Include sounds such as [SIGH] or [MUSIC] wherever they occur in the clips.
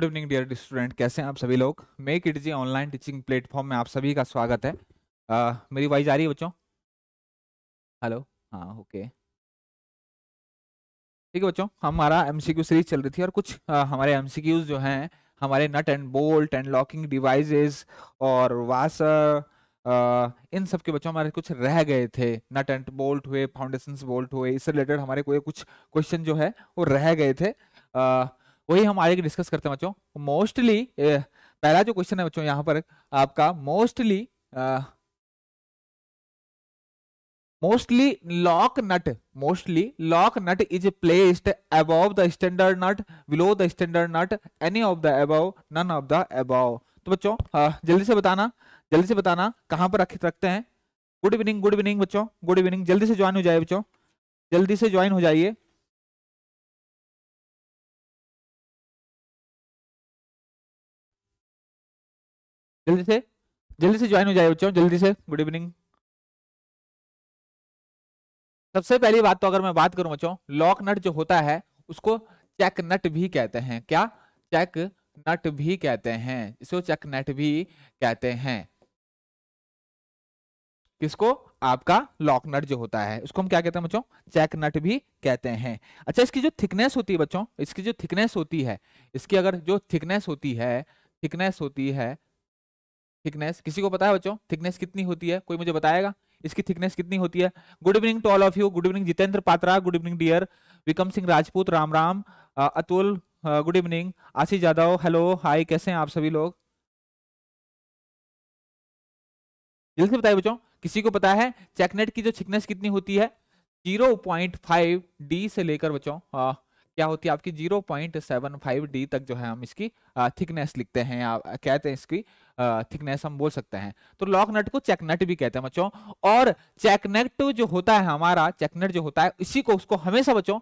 Good evening dear student कैसे हैं आप सभी लोग make it G online teaching platform में आप सभी का स्वागत है uh, मेरी वाइज आ रही है बच्चों हेलो हाँ ओके ठीक है बच्चों हमारा एमसीक्यू सीरीज चल रही थी और कुछ uh, हमारे एमसीक्यूज जो हैं हमारे nut and bolt and locking devices और वासर uh, इन सब के बच्चों हमारे कुछ रह गए थे नट एंड बोल्ट हुए फाउंडेशन बोल्ट हुए इससे रिलेटेड हमारे कोई कुछ क्वेश्चन जो है वो रह गए थे आ, वही हम आगे डिस्कस करते हैं बच्चों मोस्टली पहला जो क्वेश्चन है बच्चों यहां पर आपका mostly mostly lock nut mostly lock nut is placed above the standard nut below the standard nut any of the above none of the above तो बच्चों जल्दी से बताना जल्दी से बताना कहां पर रख रखते हैं गुड इवनिंग गुड इवनिंग बच्चों गुड इवनिंग जल्दी से ज्वाइन हो जाए बच्चों जल्दी से ज्वाइन हो जाइए जल्दी से जल्दी से ज्वाइन हो जाए बच्चों जल्दी से गुड इवनिंग सबसे पहली बात तो अगर मैं बात करूं बच्चों लॉक नट जो होता है उसको चेक नट भी कहते हैं क्या चेक नट भी कहते हैं इसको चेक नट भी कहते हैं किसको आपका लॉक नट जो होता है उसको हम क्या कहते हैं बच्चों चेक नट भी कहते हैं अच्छा इसकी जो थिकनेस होती है बच्चों इसकी जो थिकनेस होती है इसकी अगर जो थिकनेस होती है थिकनेस होती है थिकनेस किसी को पता है बच्चों थिकनेस कितनी होती है कोई मुझे बताएगा इसकी थिकनेस कितनी होती है good evening to all of you good evening Jitendra Patra good evening dear Vikam Singh Rajput Ram Ram Atul good evening Ashish Yadav hello hi कैसे हैं आप सभी लोग जल्दी से बताइए बच्चों किसी को पता है चेकनेट की जो थिकनेस कितनी होती है जीरो पॉइंट फाइव डी से लेकर बच्चों uh, क्या होती है आपकी zero point seven five D तक जो है हम इसकी थिकनेस लिखते हैं या कहते हैं इसकी थिकनेस हम बोल सकते हैं तो लॉक नट को चेकनट भी कहते हैं बच्चों और चेकनेट जो होता है हमारा चेकनेट जो होता है इसी को उसको हमेशा बच्चों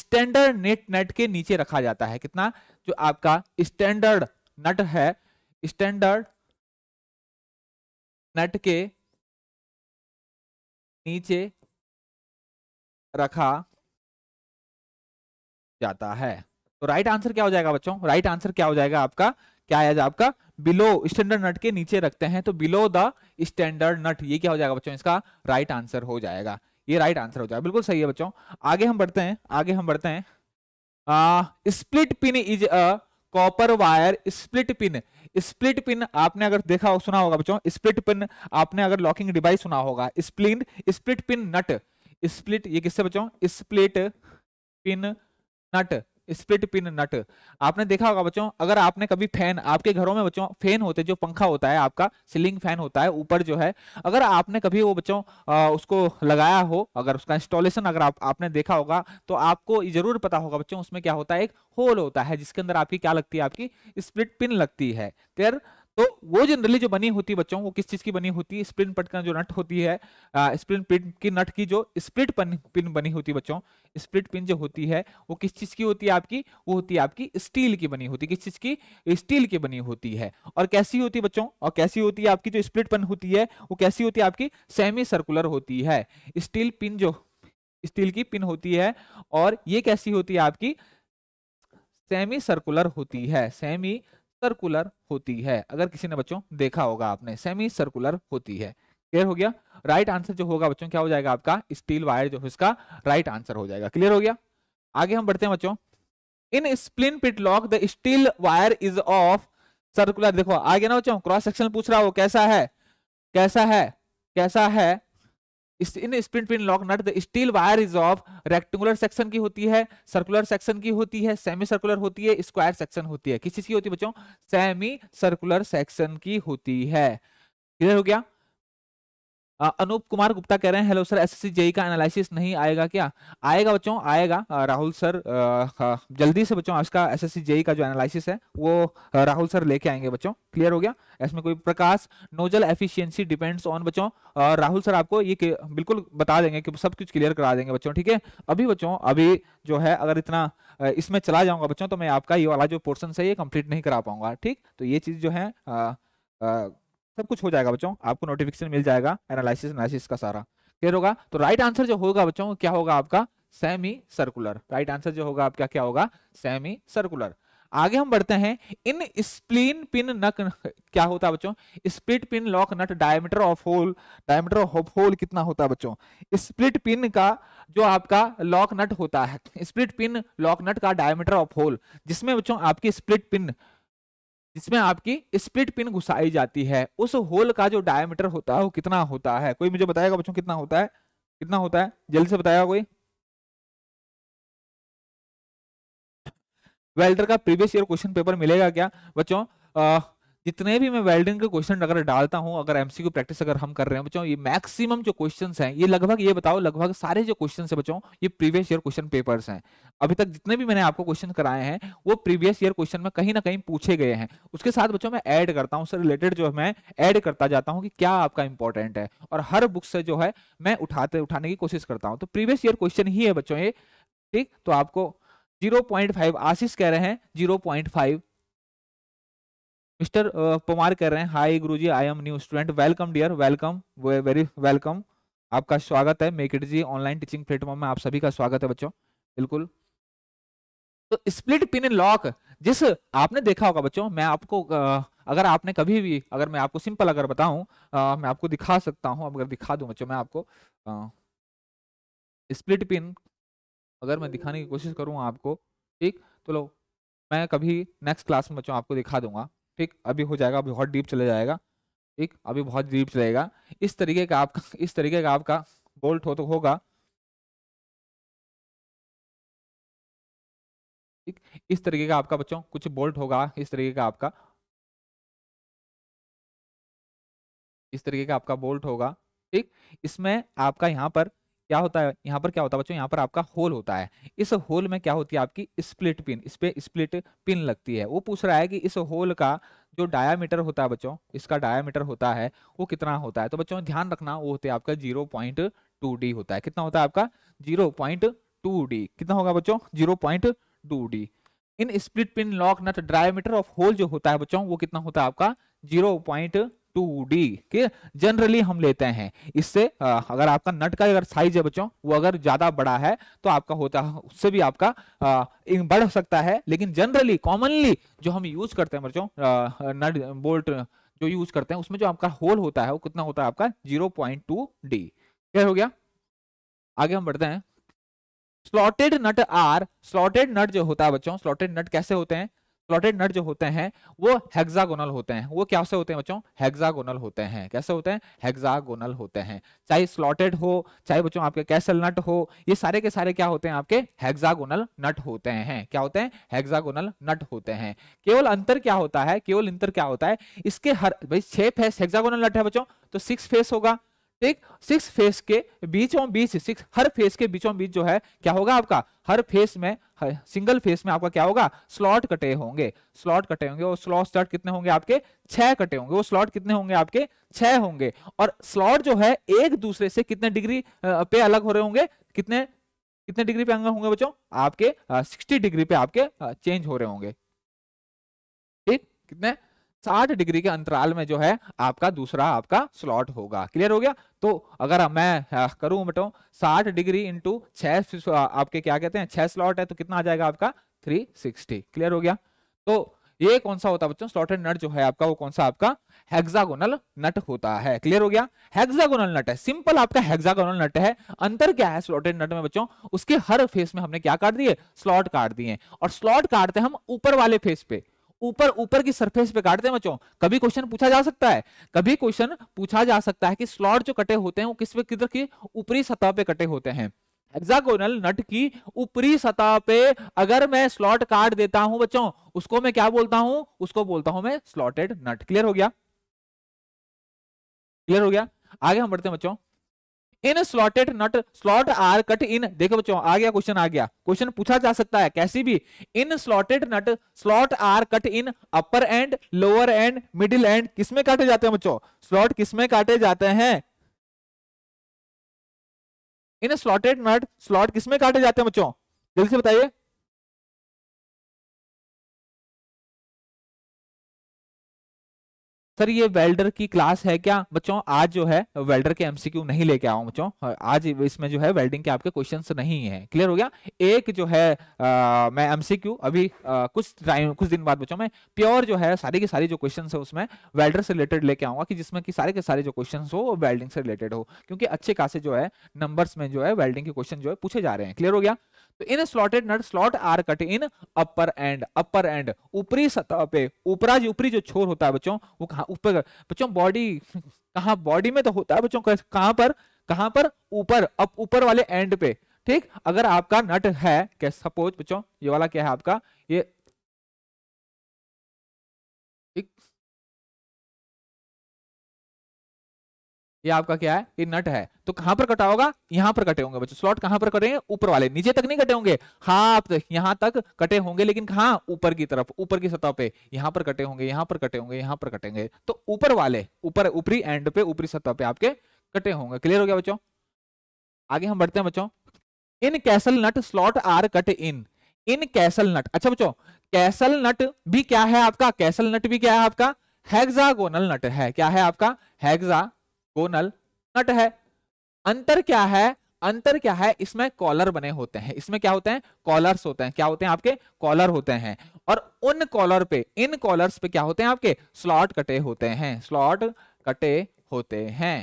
स्टैंडर्ड नेट नट के नीचे रखा जाता है कितना जो आपका स्टैंडर्ड नट है स्टैंडर्ड नट के नीचे रखा जाता है तो राइट आंसर क्या हो जाएगा बच्चों राइट आंसर क्या हो जाएगा आपका क्या आया आपका बिलो स्टैंडर्ड नट के नीचे रखते हैं तो बिलो द स्टैंडर्ड नट ये क्या हो जाएगा बच्चों इसका राइट आंसर हो जाएगा ये राइट आंसर हो जाएगा बिल्कुल सही है बच्चों आगे हम बढ़ते हैं आगे हम बढ़ते हैं split pin is a copper wire split pin split pin आपने अगर देखा हो सुना होगा बच्चों स्प्लिट पिन आपने अगर लॉकिंग डिवाइस सुना होगा स्प्लिन स्प्लिट पिन नट स्प्लिट ये किससे बच्चों split pin nut split pin nut आपने देखा होगा बच्चों अगर आपने कभी फैन आपके घरों में बच्चों फैन होते जो पंखा होता है आपका सीलिंग फैन होता है ऊपर जो है अगर आपने कभी वो बच्चों आ, उसको लगाया हो अगर उसका इंस्टॉलेशन अगर आप, आपने देखा होगा तो आपको जरूर पता होगा बच्चों उसमें क्या होता है एक होल होता है जिसके अंदर आपकी क्या लगती है आपकी स्प्लिट पिन लगती है क्लियर तो वो जनरली जो बनी होती है बच्चों वो किस चीज की बनी होती है स्प्रिन पट का जो नट होती है स्प्रिन पिन की नट की जो स्प्लिट पिन बनी होती है बच्चों स्प्लिट पिन जो होती है वो किस चीज की होती है आपकी वो होती है आपकी स्टील की बनी होती है किस चीज की स्टील की बनी होती है और कैसी होती है बच्चों और कैसी होती है आपकी जो स्प्लिट पिन होती है वो कैसी होती है आपकी सेमी सर्कुलर होती है स्टील पिन जो स्टील की पिन होती है और ये कैसी होती है आपकी सेमी सर्कुलर होती है सेमी सर्कुलर होती है अगर किसी ने बच्चों देखा होगा आपने सेमी सर्कुलर होती है क्लियर हो गया राइट right आंसर जो होगा बच्चों क्या हो जाएगा आपका स्टील वायर जो इसका राइट right आंसर हो जाएगा क्लियर हो गया आगे हम बढ़ते हैं बच्चों in split pin lock the steel wire is of circular देखो आगे ना बच्चों क्रॉस सेक्शन पूछ रहा हो कैसा है कैसा है कैसा है in split pin lock nut the steel wire is of rectangular section की होती है सर्कुलर सेक्शन की होती है सेमी सर्कुलर होती है स्क्वायर सेक्शन होती है किस चीज की होती है बच्चों सेमी सर्कुलर सेक्शन की होती है क्लियर हो गया अनूप कुमार गुप्ता कह रहे हैं hello sir SSC JE e का एनालिसिस नहीं आएगा क्या आएगा बच्चों आएगा राहुल सर जल्दी से बच्चों इसका एसएससी जेई e का जो एनालिसिस है वो राहुल सर लेके आएंगे बच्चों क्लियर हो गया इसमें कोई Prakash nozzle efficiency depends on बच्चों राहुल सर आपको ये बिल्कुल बता देंगे कि सब कुछ क्लियर करा देंगे बच्चों ठीक है अभी बच्चों अभी जो है अगर इतना इसमें चला जाऊंगा बच्चों तो मैं आपका ये वाला जो पोर्सन है ये कंप्लीट नहीं करा पाऊंगा ठीक तो ये चीज जो है आ, आ, सब कुछ हो जाएगा बच्चों आपको नोटिफिकेशन मिल जाएगा एनालिसिस एनालिसिस का सारा क्लियर होगा तो राइट आंसर जो होगा बच्चों क्या होगा आपका सेमी सर्कुलर राइट आंसर जो होगा आपका क्या होगा सेमी सर्कुलर आगे हम बढ़ते हैं इन स्प्लीन पिन नक क्या होता है बच्चों split pin lock nut diameter of hole diameter of hole कितना होता है बच्चों स्प्लिट पिन का जो आपका लॉक नट होता है स्प्लिट पिन लॉक नट का डायमीटर ऑफ होल जिसमें बच्चों आपकी स्प्लिट पिन जिसमें आपकी स्प्लिट पिन घुसाई जाती है उस होल का जो डायमीटर होता है वो कितना होता है कोई मुझे बताएगा बच्चों कितना होता है कितना होता है जल्दी से बताएगा कोई वेल्डर का प्रीवियस ईयर क्वेश्चन पेपर मिलेगा क्या बच्चों जितने भी मैं वेल्डिंग के क्वेश्चन अगर डालता हूँ अगर एमसी की प्रैक्टिस अगर हम कर रहे हैं बच्चों ये मैक्सिमम जो क्वेश्चंस हैं ये लगभग ये बताओ लगभग सारे जो क्वेश्चन है बच्चों ये प्रीवियस ईयर क्वेश्चन पेपर्स हैं अभी तक जितने भी मैंने आपको क्वेश्चन कराए हैं वो प्रीवियस ईयर क्वेश्चन में कहीं ना कहीं पूछे गए हैं उसके साथ बच्चों मैं ऐड करता हूँ उससे रिलेटेड जो मैं ऐड करता जाता हूँ कि क्या आपका इंपॉर्टेंट है और हर बुक से जो है मैं उठाते उठाने की कोशिश करता हूँ तो प्रीवियस ईयर क्वेश्चन ही है बच्चों ये ठीक तो आपको 0.5 आशीष कह रहे हैं 0.5 मिस्टर पमार कह रहे हैं हाय गुरुजी I am new student welcome dear welcome very welcome आपका स्वागत है make it G online teaching platform में आप सभी का स्वागत है बच्चों बिल्कुल तो स्प्लिट पिन लॉक जिस आपने देखा होगा बच्चों मैं आपको अगर आपने कभी भी अगर मैं आपको सिंपल अगर बताऊं मैं आपको दिखा सकता हूं अगर दिखा दूं बच्चों मैं आपको स्प्लिट पिन अगर मैं दिखाने की कोशिश करूं आपको ठीक तो लो मैं कभी नेक्स्ट क्लास में बच्चों आपको दिखा दूंगा ठीक अभी हो जाएगा अभी बहुत डीप चला जाएगा ठीक अभी बहुत डीप चलेगा इस तरीके का आपका इस तरीके का आपका बोल्ट हो तो होगा ठीक इस तरीके का आपका बच्चों कुछ बोल्ट होगा इस तरीके का आपका इस तरीके का आपका बोल्ट होगा ठीक इसमें आपका यहाँ पर क्या होता है यहाँ पर क्या होता है बच्चों यहाँ पर आपका होल होता है इस होल में क्या होती है आपकी स्प्लिट पिन इस पर स्प्लिट पिन लगती है वो पूछ रहा है कि इस होल का जो डायामीटर होता है बच्चों इसका डायामीटर होता है वो कितना होता है तो बच्चों ध्यान रखना वो होता है आपका जीरो पॉइंट टू डी होता है कितना होता है आपका जीरो पॉइंट टू डी कितना होगा बच्चों zero point two D in split pin lock nut diameter of hole जो होता है बच्चों वो कितना होता है आपका जीरो पॉइंट टू डी के जनरली हम लेते हैं इससे अगर आपका नट का अगर साइज है बच्चों वो अगर ज्यादा बड़ा है तो आपका होता है उससे भी आपका बढ़ सकता है लेकिन जनरली कॉमनली जो हम यूज करते हैं बच्चों नट बोल्ट जो यूज करते हैं उसमें जो आपका होल होता है वो कितना होता है आपका जीरो पॉइंट टू डी क्या हो गया आगे हम बढ़ते हैं slotted nut or slotted nut जो होता है बच्चों स्लॉटेड नट कैसे होते हैं क्लॉटेड नट जो होते हैं वो हेक्सागोनल होते हैं वो क्या से होते हैं बच्चों हेक्सागोनल होते हैं कैसे होते हैं हेक्सागोनल होते हैं चाहे स्लॉटेड हो चाहे बच्चों आपके कैसल नट हो ये सारे के सारे क्या होते हैं आपके हेक्सागोनल नट होते हैं क्या होते हैं हेक्सागोनल नट होते हैं केवल अंतर क्या होता है केवल अंतर क्या होता है इसके हर भाई छह फेस हेक्सागोनल नट है बच्चों तो सिक्स फेस होगा ठीक सिक्स फेस के बीचों बीच सिक्स हर फेस के बीचों बीच जो है क्या होगा आपका हर फेस में हर, सिंगल फेस में आपका क्या होगा स्लॉट कटे होंगे स्लॉट कटे होंगे और स्लॉट स्टार्ट कितने होंगे आपके छह कटे होंगे वो स्लॉट कितने होंगे आपके छह होंगे और स्लॉट जो है एक दूसरे से कितने डिग्री पे अलग हो रहे होंगे कितने कितने डिग्री पे अलग होंगे बच्चों आपके सिक्सटी डिग्री पे आपके चेंज हो रहे होंगे ठीक कितने साठ डिग्री के अंतराल में जो है आपका दूसरा आपका स्लॉट होगा क्लियर हो गया तो अगर मैं करूं बेटो साठ डिग्री इंटू छह आपके क्या कहते हैं छह स्लॉट है तो कितना आ जाएगा आपका थ्री क्लियर हो गया तो ये कौन सा होता है बच्चों स्लॉटेड नट जो है आपका वो कौन सा आपका हेक्सागोनल नट होता है क्लियर हो गया हेक्सागोनल नट है सिंपल आपका हेक्सागोनल नट है अंतर क्या है स्लॉटेड नट में बच्चों उसके हर फेस में हमने क्या काट दिए स्लॉट काट दिए और स्लॉट काटते हम ऊपर वाले फेस पे ऊपर ऊपर की सरफेस पे काटते हैं बच्चों कभी क्वेश्चन पूछा जा सकता है कभी क्वेश्चन पूछा जा सकता है कि स्लॉट जो कटे होते हैं वो किस पे किधर की ऊपरी सतह पे कटे होते हैं एक्सागोनल नट की ऊपरी सतह पे अगर मैं स्लॉट काट देता हूं बच्चों उसको मैं क्या बोलता हूं उसको बोलता हूं मैं स्लॉटेड नट क्लियर हो गया क्लियर हो गया आगे हम बढ़ते हैं बच्चों in slotted nut slot are cut in देखो बच्चों आ गया क्वेश्चन आ गया क्वेश्चन पूछा जा सकता है कैसी भी in slotted nut slot are cut in upper end lower end middle end किसमें काटे जाते हैं बच्चों स्लॉट किसमें काटे जाते हैं इन स्लॉटेड नट स्लॉट किसमें काटे जाते हैं बच्चों जल्दी से बताइए सर ये वेल्डर की क्लास है क्या बच्चों आज जो है वेल्डर के एमसीक्यू नहीं लेके आओ बच्चों आज इसमें जो है वेल्डिंग के आपके क्वेश्चंस नहीं है क्लियर हो गया एक जो है आ, मैं एमसीक्यू अभी आ, कुछ टाइम कुछ दिन बाद बच्चों में प्योर जो है सारी की सारी जो क्वेश्चन है उसमें वेल्डर से रिलेटेड लेके आऊंगा कि जिसमें कि सारे के सारे जो क्वेश्चन हो वेल्डिंग से रिलेटेड हो क्योंकि अच्छे खासे जो है नंबर में जो है वेल्डिंग के क्वेश्चन जो है पूछे जा रहे हैं क्लियर हो गया तो in slotted nut slot are cut in upper end upper end ऊपरी सतह पे ऊपरा जो ऊपरी जो छोर होता है बच्चों वो कहा ऊपर बच्चों बॉडी कहा बॉडी में तो होता है बच्चों कहां पर कहा पर ऊपर अब ऊपर वाले एंड पे ठीक अगर आपका नट है क्या सपोज बच्चों ये वाला क्या है आपका ये ये आपका क्या है ये नट है तो कहां पर कटा होगा यहां पर कटे होंगे बच्चों स्लॉट कहां पर कटेंगे ऊपर वाले नीचे तक नहीं कटे होंगे हाँ यहां तक कटे होंगे लेकिन कहा ऊपर की तरफ ऊपर की सतह पे यहां पर कटे होंगे यहां पर कटे होंगे यहां पर कटेंगे तो ऊपर वाले ऊपर ऊपरी एंड पे ऊपरी सतह पे आपके कटे होंगे क्लियर हो गया बच्चों आगे हम बढ़ते हैं बच्चों in castle nut slot are cut in in castle nut अच्छा बच्चों कैसल नट भी क्या है आपका कैसल नट भी क्या है आपका हेक्सागोनल नट है क्या है आपका हेक्सा गोनल नट है अंतर क्या है अंतर क्या है इसमें कॉलर बने होते हैं इसमें क्या होते हैं कॉलर्स होते हैं क्या होते हैं आपके कॉलर होते हैं और उन कॉलर पे इन कॉलर्स पे क्या होते हैं आपके स्लॉट कटे होते हैं स्लॉट कटे होते हैं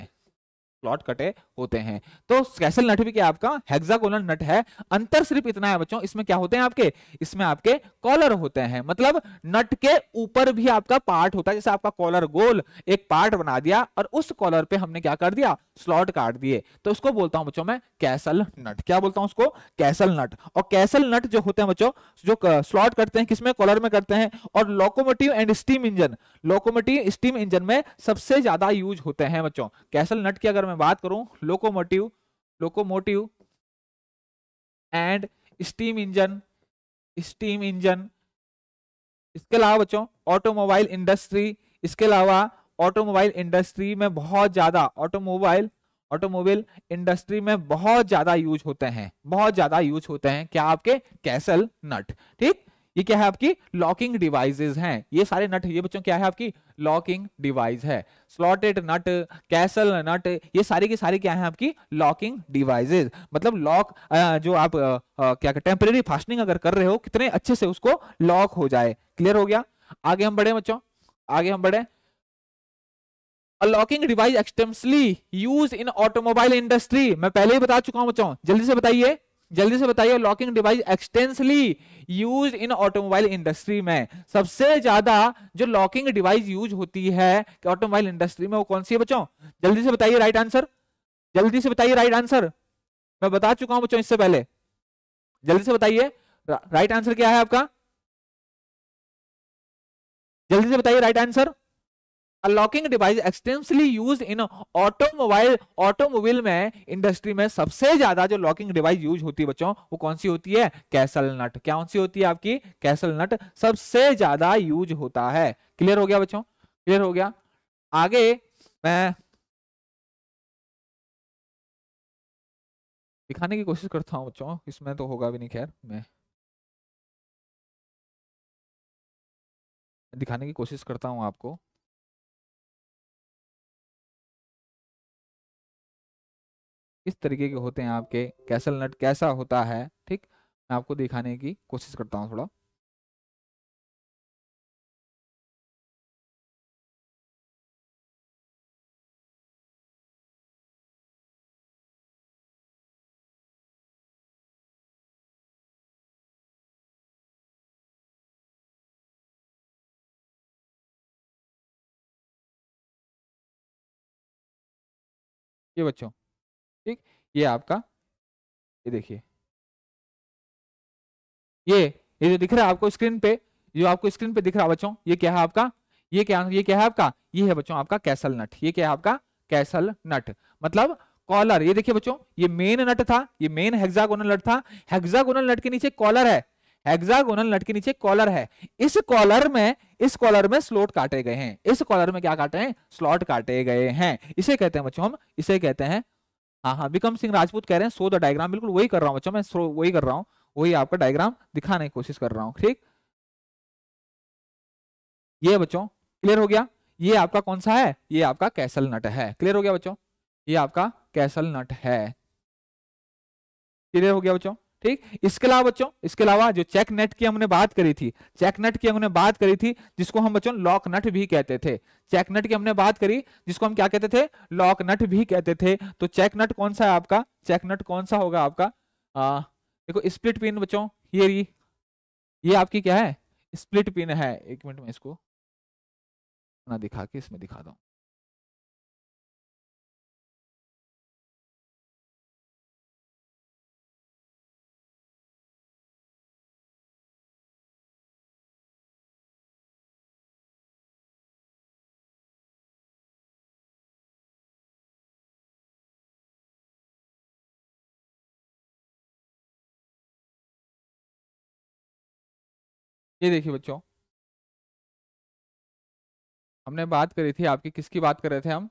स्लॉट कटे होते हैं तो स्कैसल नट भी क्या आपका हेक्सागोनल नट है अंतर सिर्फ इतना है बच्चों इसमें क्या होते हैं आपके इसमें आपके कॉलर होते हैं मतलब नट के ऊपर भी आपका पार्ट होता है जैसे आपका कॉलर गोल एक पार्ट बना दिया और उस कॉलर पे हमने क्या कर दिया स्लॉट काट दिए तो उसको बोलता हूं बच्चों मैं कैसल नट क्या बोलता हूं उसको कैसल नट और कैसल नट जो होते हैं बच्चों जो स्लॉट करते हैं किसमें कॉलर में करते हैं और locomotive and steam engine locomotive steam engine में सबसे ज्यादा यूज होते हैं बच्चों कैसल नट की अगर मैं बात करूं locomotive locomotive and steam engine steam engine इसके अलावा बच्चों ऑटोमोबाइल इंडस्ट्री इसके अलावा ऑटोमोबाइल इंडस्ट्री में बहुत ज़्यादा ऑटोमोबाइल ऑटोमोबाइल इंडस्ट्री में बहुत ज़्यादा यूज होते हैं बहुत ज़्यादा यूज होते हैं क्या आपके कैसल नट ठीक ये क्या है आपकी लॉकिंग डिवाइसेस हैं ये सारे नट ये बच्चों क्या है आपकी लॉकिंग डिवाइस है स्लॉटेड नट कैसल नट ये सारे के सारे क्या है आपकी लॉकिंग डिवाइसेस मतलब लॉक जो आप आ, आ, क्या टेम्परेरी फास्टनिंग अगर कर रहे हो कितने अच्छे से उसको लॉक हो जाए क्लियर हो गया आगे हम बढ़े बच्चों आगे हम बढ़े locking device extensively use in automobile industry मैं पहले ही बता चुका हूं बच्चों जल्दी से बताइए जल्दी से बताइए locking device extensively use in automobile industry में सबसे ज्यादा जो लॉकिंग डिवाइस यूज होती है ऑटोमोबाइल इंडस्ट्री में वो कौन सी है बच्चों जल्दी से बताइए राइट आंसर जल्दी से बताइए राइट आंसर मैं बता चुका हूं बच्चों इससे पहले जल्दी से बताइए राइट आंसर क्या है आपका जल्दी से बताइए right answer unlocking locking device extensively use in automobile automobile में इंडस्ट्री में सबसे ज्यादा जो लॉकिंग डिवाइस यूज होती है बच्चों वो कौन सी होती है कैसल नट कौन सी होती है आपकी कैसल नट सबसे ज्यादा यूज होता है क्लियर हो गया बच्चों क्लियर हो गया आगे मैं दिखाने की कोशिश करता हूँ बच्चों इसमें तो होगा भी नहीं खैर मैं दिखाने की कोशिश करता हूं आपको किस तरीके के होते हैं आपके कैसल नट कैसा होता है ठीक मैं आपको दिखाने की कोशिश करता हूँ थोड़ा ये बच्चों ठीक ये आपका ये देखिए ये ये जो दिख रहा है आपको स्क्रीन पे जो आपको स्क्रीन पे दिख रहा है बच्चों ये क्या है आपका ये क्या ये क्या है आपका ये है बच्चों आपका कैसल नट ये क्या है आपका कैसल नट मतलब कॉलर ये देखिए बच्चों ये मेन नट था ये मेन हेक्सागोनल नट था हेक्सागोनल नट के नीचे कॉलर है हेक्सागोनल नट के नीचे कॉलर है इस कॉलर में इस कॉलर में स्लॉट काटे गए हैं इस कॉलर में क्या काटे हैं स्लॉट काटे गए हैं इसे कहते हैं बच्चों हम इसे कहते हैं हाँ हाँ विक्रम सिंह राजपूत कह रहे हैं सो द डायग्राम बिल्कुल वही कर रहा हूँ बच्चों मैं वही कर रहा हूँ वही आपका डायग्राम दिखाने की कोशिश कर रहा हूँ ठीक ये बच्चों क्लियर हो गया ये आपका कौन सा है ये आपका कैसल नट है क्लियर हो गया बच्चों ये आपका कैसल नट है क्लियर हो गया बच्चों ठीक इसके अलावा बच्चों इसके अलावा जो चेक नेट की हमने बात करी थी चेक नेट की हमने बात करी थी जिसको हम बच्चों लॉक नट भी कहते थे चेक नट की हमने बात करी जिसको हम क्या कहते थे लॉक नट भी कहते थे तो चेक नट कौन सा है आपका चेक नट कौन सा होगा आपका आ, देखो स्प्लिट पिन बच्चों ये री ये आपकी क्या है स्प्लिट पिन है एक मिनट में इसको ना दिखा के इसमें दिखा दू ये देखिए बच्चों हमने बात करी थी आपकी किसकी बात कर रहे थे हम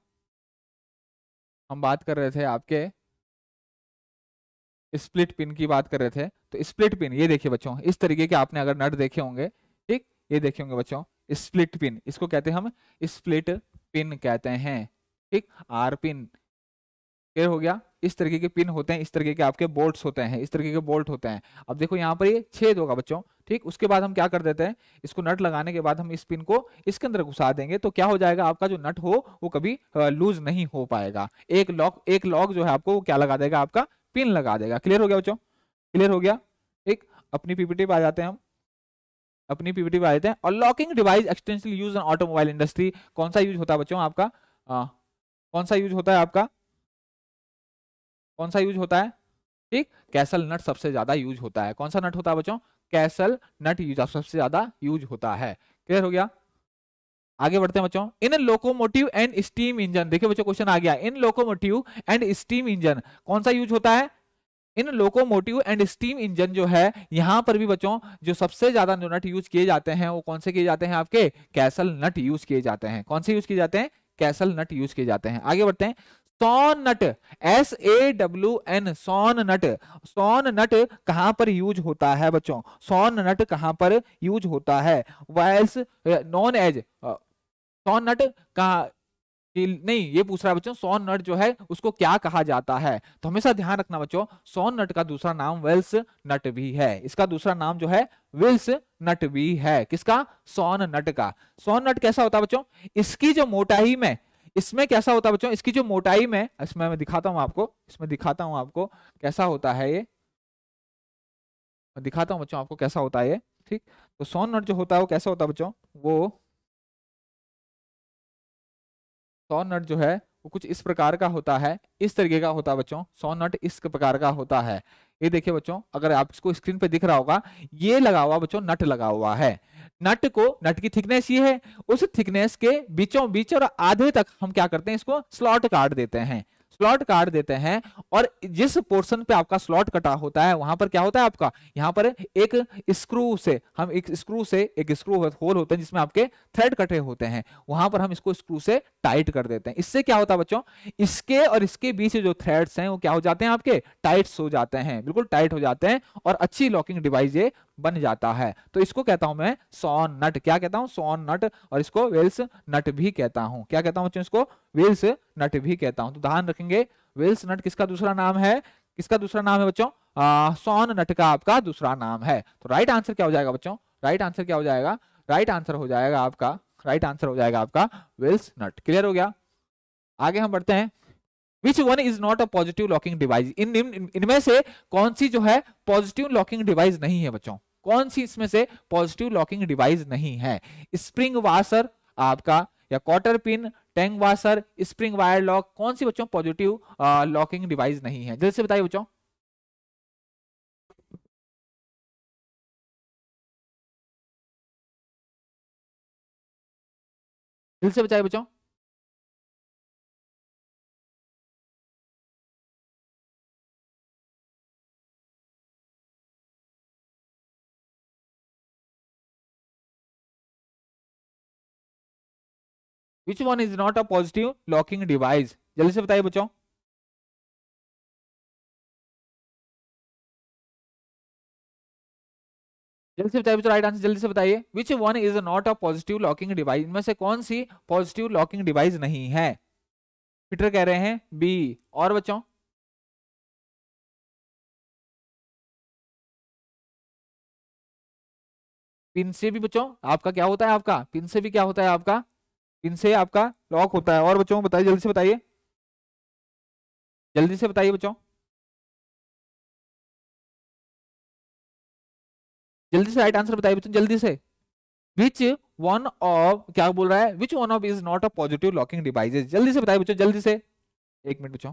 हम बात कर रहे थे आपके स्प्लिट पिन की बात कर रहे थे तो स्प्लिट पिन ये देखिए बच्चों इस तरीके के आपने अगर नट देखे होंगे ठीक ये देखे होंगे बच्चों स्प्लिट पिन इसको कहते हैं हम स्प्लिट पिन कहते हैं ठीक आर पिन क्लियर हो गया इस तरीके के पिन होते हैं इस तरीके के आपके बोल्ट होते हैं इस तरीके के बोल्ट होते हैं अब देखो यहाँ पर ये छेद होगा बच्चों ठीक उसके बाद हम क्या कर देते हैं इसको नट लगाने के बाद हम इस पिन को इसके अंदर घुसा देंगे तो क्या हो जाएगा आपका जो नट हो वो कभी लूज नहीं हो पाएगा एक लॉक एक लॉक जो है आपको वो क्या लगा देगा आपका पिन लगा देगा क्लियर हो गया बच्चों क्लियर हो गया ठीक अपनी पीपीटी पर आ जाते हैं हम अपनी पीपीटी पर आ जाते हैं और locking device extension use automobile industry कौन सा यूज होता है बच्चों आपका कौन सा यूज होता है आपका कौन सा यूज होता है ठीक कैसल नट सबसे ज्यादा यूज होता है कौन सा नट होता है बच्चों कैसल नट यूज सबसे ज्यादा यूज होता है क्लियर हो गया आगे बढ़ते हैं बच्चों in locomotive and steam engine देखिए बच्चों क्वेश्चन आ गया in locomotive and steam engine कौन सा यूज होता है in locomotive and steam engine जो है यहां पर भी बच्चों जो सबसे ज्यादा नट यूज किए जाते हैं वो कौन से किए जाते हैं आपके कैसल नट यूज किए जाते हैं कौन से यूज किए जाते हैं कैसल नट यूज किए जाते हैं आगे बढ़ते हैं sawn nut S A W N sawn nut sawn nut कहां पर यूज होता है बच्चों सोन नट कहां पर यूज होता है वायल्स नॉन एज सोन नट कहा नहीं ये पूछ रहा है बच्चों सोन नट जो है उसको क्या कहा जाता है तो हमेशा ध्यान रखना बच्चों सोन नट का दूसरा नाम वेल्स नट भी है इसका दूसरा नाम जो है विल्स नट भी है किसका सोन नट का सोन नट कैसा होता है बच्चों इसकी जो मोटाई में इसमें कैसा होता है बच्चों इसकी जो मोटाई में इसमें मैं दिखाता हूं आपको इसमें दिखाता हूं आपको कैसा होता है ये मैं दिखाता हूं बच्चों आपको कैसा होता है ये ठीक तो सोन नट जो होता है वो कैसा होता है बच्चों वो सोन नट जो है वो कुछ इस प्रकार का होता है इस तरीके का होता है बच्चों सोन नट इस प्रकार का होता है ये देखिए बच्चों अगर आप इसको स्क्रीन पे दिख रहा होगा ये लगा हुआ बच्चों नट लगा हुआ है नट को नट की थिकनेस ये है उस थिकनेस के बीचों बीच और आधे तक हम क्या करते हैं इसको स्लॉट काट देते हैं स्लॉट काट देते हैं और जिस पोर्शन पे आपका स्लॉट कटा होता है वहां पर क्या होता है आपका यहाँ पर एक स्क्रू से हम एक स्क्रू से एक स्क्रू होल होते हैं जिसमें आपके थ्रेड कटे होते हैं वहां पर हम इसको स्क्रू से टाइट कर देते हैं इससे क्या होता है बच्चों इसके और इसके बीच जो थ्रेड्स हैं वो क्या हो जाते हैं आपके टाइट्स हो जाते हैं बिल्कुल टाइट हो जाते हैं और अच्छी लॉकिंग डिवाइस ये बन जाता है तो इसको कहता हूं मैं सोन नट क्या कहता हूं सोन नट और इसको वेल्स नट भी कहता हूं क्या कहता हूं बच्चों इसको वेल्स नट भी कहता हूं तो ध्यान रखेंगे वेल्स नट किसका दूसरा नाम है किसका दूसरा नाम है बच्चों सोन नट का आपका दूसरा नाम है तो राइट आंसर क्या हो जाएगा बच्चों राइट आंसर क्या हो जाएगा राइट आंसर हो जाएगा आपका राइट आंसर हो जाएगा आपका वेल्स नट क्लियर हो गया आगे हम बढ़ते हैं Which one is not a positive locking device? इन इनमें से कौन सी जो है पॉजिटिव लॉकिंग डिवाइस नहीं है बच्चों कौन सी इसमें से पॉजिटिव लॉकिंग डिवाइस नहीं है स्प्रिंग वाशर आपका या quarter pin tang washer spring wire lock कौन सी बच्चों पॉजिटिव लॉकिंग डिवाइस नहीं है जल्द से बताइए बच्चों दिल से बताइए बच्चों which one is not a positive locking device जल्दी से बताइए बच्चों जल्दी से बताइए बच्चों राइट आंसर जल्दी से बताइए which one is not a positive locking device इनमें से कौन सी पॉजिटिव लॉकिंग डिवाइस नहीं है पीटर कह रहे हैं बी और बच्चों पिन से भी बच्चों आपका क्या होता है आपका पिन से भी क्या होता है आपका इनसे आपका लॉक होता है और बच्चों बताइए जल्दी से बताइए जल्दी से बताइए बच्चों जल्दी से राइट आंसर बताइए बच्चों जल्दी से विच वन ऑफ क्या बोल रहा है which one of is not a positive locking device जल्दी से बताइए बच्चों जल्दी से एक मिनट बच्चों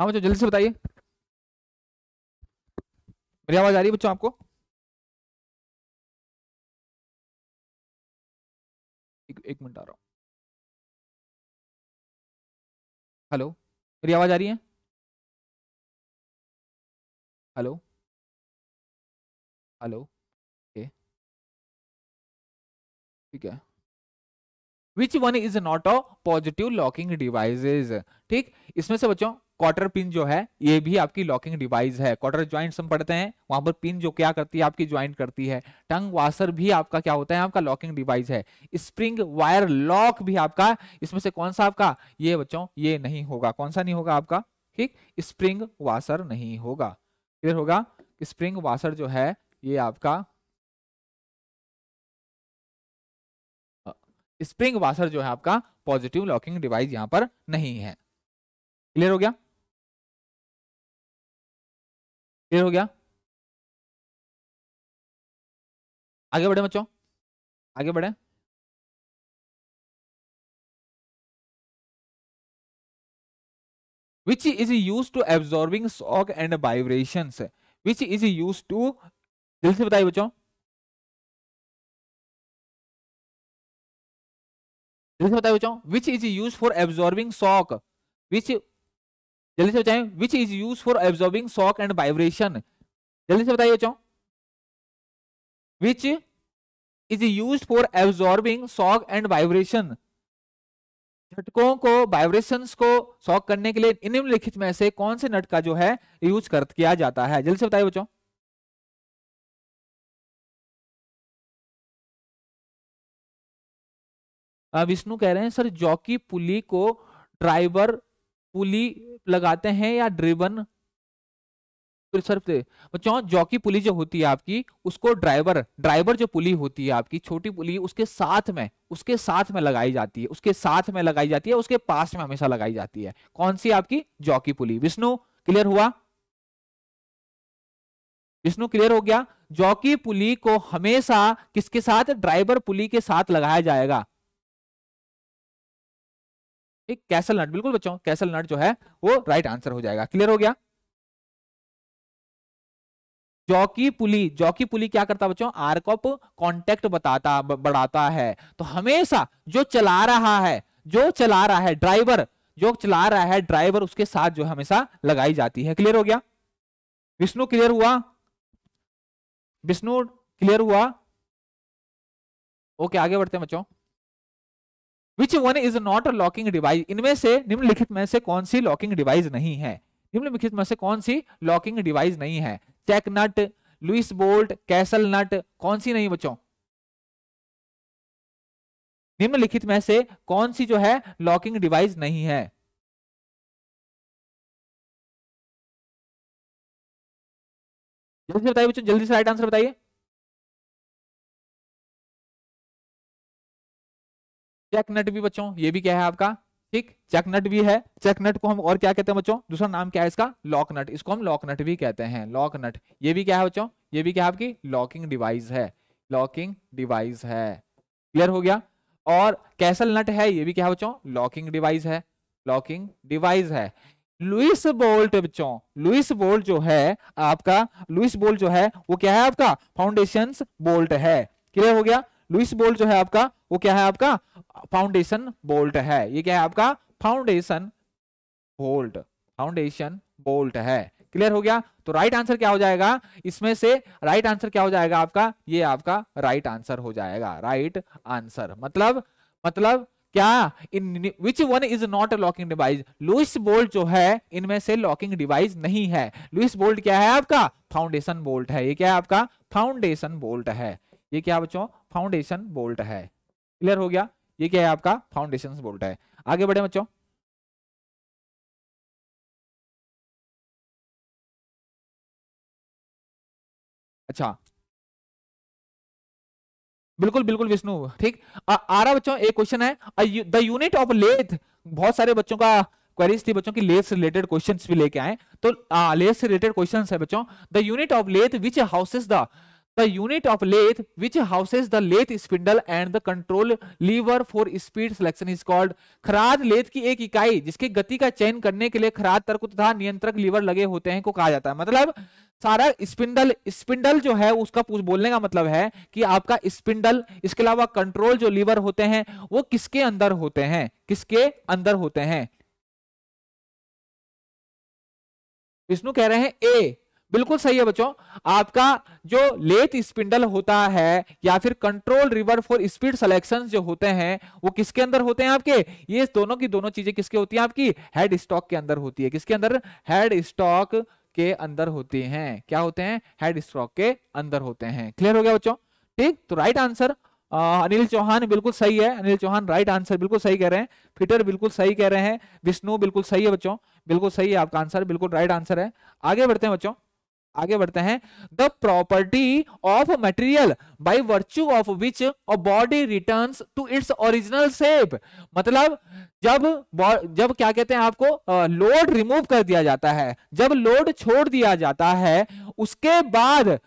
हाँ बच्चों जल्दी से बताइए मेरी आवाज आ रही है बच्चों आपको एक, एक मिनट आ रहा हूं हेलो मेरी आवाज आ रही है हेलो हेलो ओके ठीक है which one is not a positive locking devices ठीक इसमें से बच्चों क्वार्टर पिन जो है ये भी आपकी लॉकिंग डिवाइस है क्वार्टर ज्वाइंट हम पढ़ते हैं वहां पर पिन जो क्या करती है आपकी ज्वाइंट करती है टंग वाशर भी आपका क्या होता है आपका लॉकिंग डिवाइस है स्प्रिंग वायर लॉक भी आपका इसमें से कौन सा आपका ये बच्चों ये नहीं होगा कौन सा नहीं होगा आपका ठीक स्प्रिंग वाशर नहीं होगा क्लियर होगा स्प्रिंग वाशर जो है ये आपका स्प्रिंग वाशर जो है आपका पॉजिटिव लॉकिंग डिवाइस यहां पर नहीं है क्लियर हो गया क्लियर हो गया आगे बढ़े बच्चों आगे बढ़े which is use to absorbing shock and vibration which is use to दिल से बताइए बच्चों बताए बच्चों which is use for absorbing shock which जल्दी से बताएं which is use for absorbing shock and vibration जल्दी से बताइए बच्चों which is use for absorbing shock and vibration झटकों को वाइब्रेशन को शॉक करने के लिए निम्नलिखित में से कौन से नट का जो है यूज कर किया जाता है जल्दी से बताइए बच्चों विष्णु कह रहे हैं सर जॉकी पुली को ड्राइवर पुली लगाते हैं या ड्रिवन बच्चों जॉकी पुली जो होती है आपकी उसको ड्राइवर ड्राइवर जो पुली होती है आपकी छोटी पुली उसके साथ में उसके साथ में लगाई जाती है उसके साथ में लगाई जाती है उसके पास में हमेशा लगाई जाती है कौन सी आपकी जॉकी पुली विष्णु क्लियर हुआ विष्णु क्लियर हो गया जॉकी पुली को हमेशा किसके साथ ड्राइवर पुली के साथ लगाया जाएगा एक कैसल नट बिल्कुल बच्चों कैसल नट जो है वो राइट आंसर हो जाएगा क्लियर हो गया जॉकी पुली जॉकी पुली क्या करता बच्चों आर्क कॉन्टेक्ट बताता बढ़ाता है तो हमेशा जो चला रहा है जो चला रहा है ड्राइवर जो चला रहा है ड्राइवर उसके साथ जो हमेशा लगाई जाती है क्लियर हो गया विष्णु क्लियर हुआ विष्णु क्लियर हुआ ओके आगे बढ़ते हैं बच्चों which one is not a locking device इनमें से निम्नलिखित में से कौन सी लॉकिंग डिवाइस नहीं है निम्नलिखित में से कौन सी लॉकिंग डिवाइस नहीं है check nut lewis bolt castle nut कौन सी नहीं बच्चों निम्नलिखित में से कौन सी जो है लॉकिंग डिवाइस नहीं है जल्दी से बताइए बच्चों जल्दी से राइट आंसर बताइए चेकनट भी बच्चों ये भी क्या है आपका ठीक चेकनट भी है चेकनट को हम और क्या कहते हैं बच्चों दूसरा नाम क्या है इसका लॉकनट इसको हम लॉकनट भी कहते हैं लॉकनट ये भी क्या है बच्चों ये भी क्या है आपकी लॉकिंग डिवाइस है लॉकिंग डिवाइस है क्लियर हो गया और कैसल नट है ये भी क्या बच्चों लॉकिंग डिवाइस है लॉकिंग डिवाइस है लुइस बोल्ट बच्चों लुइस बोल्ट जो है आपका लुइस बोल्ट जो है वो क्या है आपका फाउंडेशन बोल्ट है क्लियर हो गया लुइस बोल्ट जो है आपका वो क्या है आपका फाउंडेशन बोल्ट है ये क्या है आपका फाउंडेशन बोल्ट फाउंडेशन बोल्ट है क्लियर हो गया तो राइट आंसर क्या हो जाएगा इसमें से राइट आंसर क्या हो जाएगा आपका ये आपका राइट आंसर हो जाएगा राइट आंसर मतलब मतलब क्या in which one is not a locking device lewis bolt जो है इनमें से लॉकिंग डिवाइस नहीं है लुइस बोल्ट क्या है आपका फाउंडेशन बोल्ट है ये क्या है आपका फाउंडेशन बोल्ट है ये क्या बच्चों फाउंडेशन बोल्ट है क्लियर हो गया ये क्या है आपका फाउंडेशन बोल्ट है आगे बढ़े बच्चों अच्छा बिल्कुल बिल्कुल विष्णु ठीक आ, रहा बच्चों एक क्वेश्चन है द यूनिट ऑफ लेथ बहुत सारे बच्चों का क्वेरीज थी बच्चों की लेथ रिलेटेड क्वेश्चंस भी लेके आए तो लेथ से रिलेटेड क्वेश्चंस है बच्चों the unit of lathe which houses the the unit of lathe which houses the lathe spindle and the control lever for speed selection is called खराद lathe की एक इकाई जिसकी गति का चयन करने के लिए खराद तर्क तथा नियंत्रक लीवर लगे होते हैं को कहा जाता है मतलब सारा स्पिंडल स्पिंडल जो है उसका पूछ बोलने का मतलब है कि आपका स्पिंडल इसके अलावा कंट्रोल जो लीवर होते हैं वो किसके अंदर होते हैं किसके अंदर होते हैं विष्णु कह रहे हैं ए बिल्कुल सही है बच्चों आपका जो लेथ स्पिंडल होता है या फिर control lever for speed selection जो होते हैं वो किसके अंदर होते हैं आपके ये दोनों की दोनों चीजें किसके होती हैं आपकी हेड स्टॉक के अंदर होती है किसके अंदर हेड स्टॉक के अंदर होती हैं क्या होते हैं हेड स्टॉक के अंदर होते हैं क्लियर हो गया बच्चों ठीक तो राइट आंसर अनिल चौहान बिल्कुल सही है अनिल चौहान राइट आंसर बिल्कुल सही कह रहे हैं फिटर बिल्कुल सही कह रहे हैं विष्णु बिल्कुल सही है बच्चों बिल्कुल सही है आपका आंसर बिल्कुल राइट आंसर है आगे बढ़ते हैं बच्चों आगे बढ़ते हैं the property of material by virtue of which a body returns to its original shape मतलब जब जब क्या कहते हैं आपको लोड रिमूव कर दिया जाता है जब लोड छोड़ दिया जाता है उसके बाद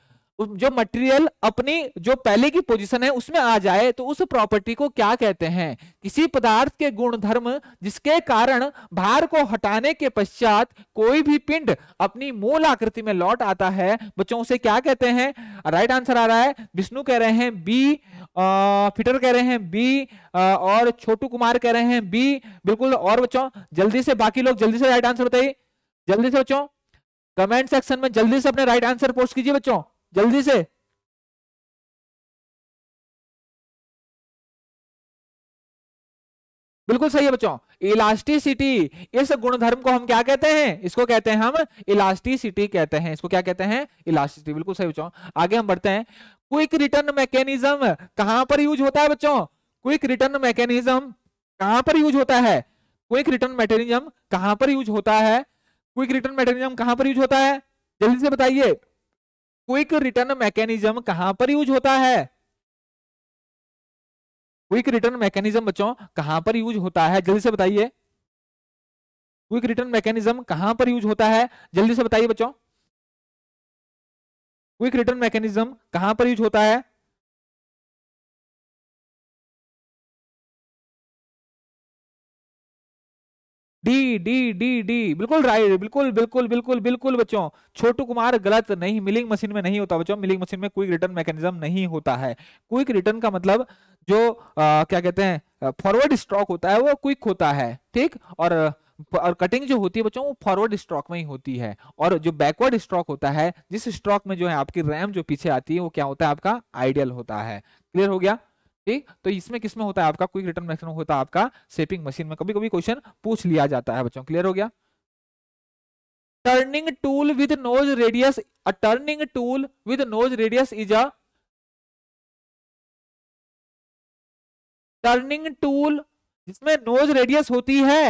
जो मटेरियल अपनी जो पहले की पोजीशन है उसमें आ जाए तो उस प्रॉपर्टी को क्या कहते हैं किसी पदार्थ के गुण धर्म जिसके कारण भार को हटाने के पश्चात कोई भी पिंड अपनी मूल आकृति में लौट आता है बच्चों उसे क्या कहते हैं राइट आंसर आ रहा है विष्णु कह रहे हैं बी फिटर कह रहे हैं बी आ, और छोटू कुमार कह रहे हैं बी बिल्कुल और बच्चों जल्दी से बाकी लोग जल्दी से राइट आंसर बताइए जल्दी से बच्चों कमेंट सेक्शन में जल्दी से अपने राइट आंसर पोस्ट कीजिए बच्चों जल्दी से बिल्कुल सही है बच्चों इलास्टिसिटी इस गुणधर्म को हम क्या कहते हैं इसको कहते हैं हम इलास्टिसिटी कहते हैं इसको क्या कहते हैं इलास्टिसिटी बिल्कुल सही बच्चों आगे हम बढ़ते हैं क्विक रिटर्न मैकेनिज्म कहां पर यूज होता है बच्चों क्विक रिटर्न मैकेनिज्म कहां पर यूज होता है क्विक रिटर्न मैकेनिज्म कहां पर यूज होता है क्विक रिटर्न मैकेनिज्म कहां पर यूज होता है जल्दी से बताइए क्विक रिटर्न मैकेनिज्म कहां पर यूज होता है क्विक रिटर्न मैकेनिज्म बच्चों कहां पर यूज होता है जल्दी से बताइए क्विक रिटर्न मैकेनिज्म कहां पर यूज होता है जल्दी से बताइए बच्चों क्विक रिटर्न मैकेनिज्म कहां पर यूज होता है डी डी डी डी बिल्कुल राइट बिल्कुल बिल्कुल बिल्कुल बिल्कुल बच्चों छोटू कुमार गलत नहीं मिलिंग मशीन में नहीं होता बच्चों मिलिंग मशीन में क्विक रिटर्न मैकेनिज्म नहीं होता है क्विक रिटर्न का मतलब जो आ, क्या कहते हैं फॉरवर्ड स्ट्रॉक होता है वो क्विक होता है ठीक और और कटिंग जो होती है बच्चों वो फॉरवर्ड स्ट्रोक में ही होती है और जो बैकवर्ड स्ट्रोक होता है जिस स्ट्रोक में जो है आपकी रैम जो पीछे आती है वो क्या होता है आपका आइडियल होता है क्लियर हो गया ठीक तो इसमें किसमें होता है आपका क्विक रिटर्न मैक्सिमम होता है आपका सेपिंग मशीन में कभी कभी क्वेश्चन पूछ लिया जाता है बच्चों क्लियर हो गया turning tool with nose radius a turning tool with nose radius is a turning tool जिसमें नोज रेडियस होती है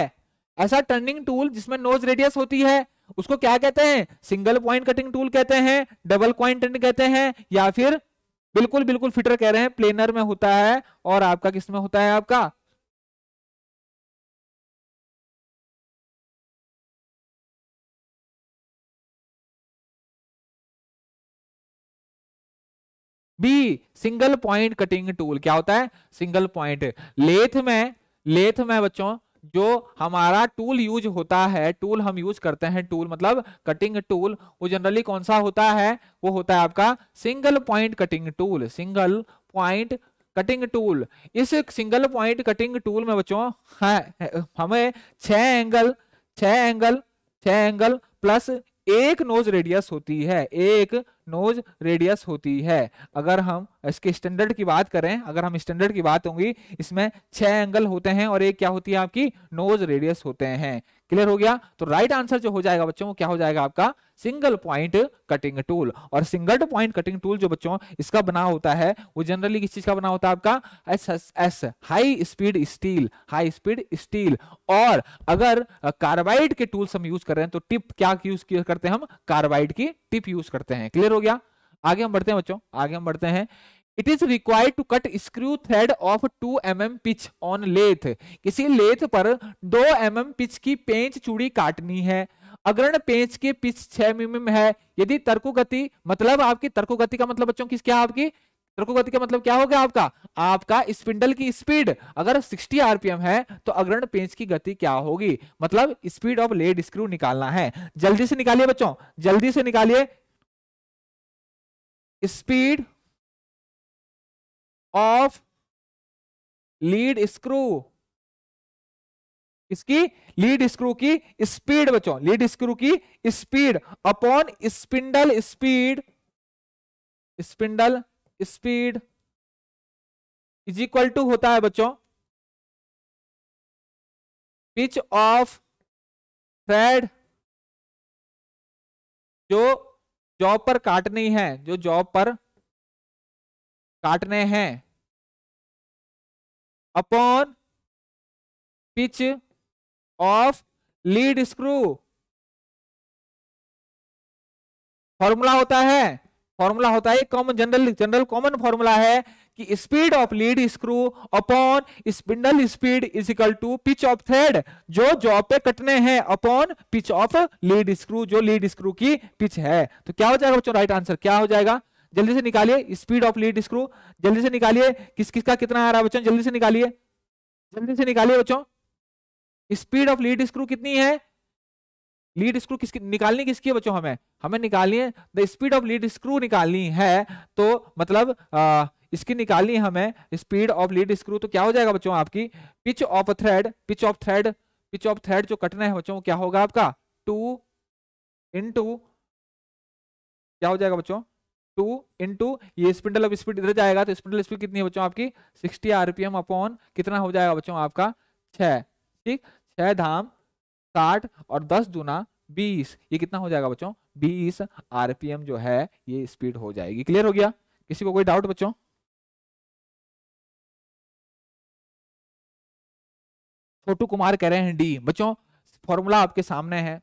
ऐसा टर्निंग टूल जिसमें नोज रेडियस होती है उसको क्या कहते हैं सिंगल पॉइंट कटिंग टूल कहते हैं डबल पॉइंट कहते हैं या फिर बिल्कुल बिल्कुल फिटर कह रहे हैं प्लेनर में होता है और आपका किस में होता है आपका B single point cutting tool क्या होता है सिंगल पॉइंट लेथ में लेथ में बच्चों जो हमारा टूल यूज होता है टूल हम यूज करते हैं टूल मतलब कटिंग टूल वो जनरली कौन सा होता है वो होता है आपका single point cutting tool single point cutting tool इस सिंगल पॉइंट कटिंग टूल में बच्चों हाँ, हमें छह एंगल छह एंगल छह एंगल प्लस एक नोज रेडियस होती है एक नोज रेडियस होती है अगर हम इसके स्टैंडर्ड की बात करें अगर हम स्टैंडर्ड की बात होंगी इसमें छह एंगल होते हैं और एक क्या होती है आपकी नोज रेडियस होते हैं क्लियर हो गया तो राइट आंसर जो हो जाएगा बच्चों वो क्या हो जाएगा आपका सिंगल पॉइंट कटिंग टूल और सिंगल पॉइंट कटिंग टूल जो बच्चों इसका बना होता है वो जनरली किस चीज का बना होता है आपका S S S high speed steel high speed steel और अगर कार्बाइड के टूल्स हम यूज कर रहे हैं तो टिप क्या यूज करते हैं हम कार्बाइड की टिप यूज करते हैं क्लियर हो हो गया आगे हम बढ़ते हैं बच्चों आगे हम बढ़ते हैं it is required to cut screw thread of two M M pitch on lathe किसी लेथ पर दो एम एम पिच की पेंच चूड़ी काटनी है अग्रण पेंच के पिच छह मिम mm है यदि तर्को गति मतलब आपकी तर्को गति का मतलब बच्चों किस क्या आपकी तर्को गति का मतलब क्या हो गया आपका आपका स्पिंडल की स्पीड अगर 60 आरपीएम है तो अग्रण पेंच की गति क्या होगी मतलब स्पीड ऑफ लेड स्क्रू निकालना है जल्दी से निकालिए बच्चों जल्दी से निकालिए स्पीड ऑफ लीड स्क्रू इसकी लीड स्क्रू की स्पीड बच्चों लीड स्क्रू की speed upon spindle speed spindle speed is equal to होता है बच्चों पिच ऑफ थ्रेड जो जॉब पर काटनी है जो जॉब पर काटने हैं upon pitch of lead screw formula होता है फॉर्मूला होता है common general general common formula है कि speed of lead screw upon spindle speed is equal to pitch of thread जो जॉब पे कटने हैं upon pitch of lead screw जो लीड स्क्रू की पिच है तो क्या हो जाएगा बच्चों राइट आंसर क्या हो जाएगा जल्दी से निकालिए स्पीड ऑफ लीड स्क्रू जल्दी से निकालिए किस किसका कितना आ रहा है बच्चों जल्दी से निकालिए जल्दी से निकालिए बच्चों स्पीड ऑफ लीड स्क्रू कितनी है लीड स्क्रू किसकी निकालनी किसकी है बच्चों हमें हमें निकालनी है the speed of lead screw निकालनी है तो मतलब आ, इसकी निकालनी हमें स्पीड ऑफ लीड स्क्रू तो क्या हो जाएगा बच्चों आपकी pitch of thread pitch of thread pitch of thread जो कटना है बच्चों क्या होगा आपका टू इंटू क्या हो जाएगा बच्चों टू इंटू ये स्पिंडल ऑफ स्पीड इधर जाएगा तो स्पिंडल स्पीड कितनी है बच्चों आपकी सिक्सटी आरपीएम अपॉन कितना हो जाएगा बच्चों आपका छः ठीक छह धाम साठ और दस दूना बीस ये कितना हो जाएगा बच्चों बीस आरपीएम जो है ये स्पीड हो जाएगी क्लियर हो गया किसी को कोई डाउट बच्चों छोटू कुमार कह रहे हैं डी बच्चों फॉर्मूला आपके सामने है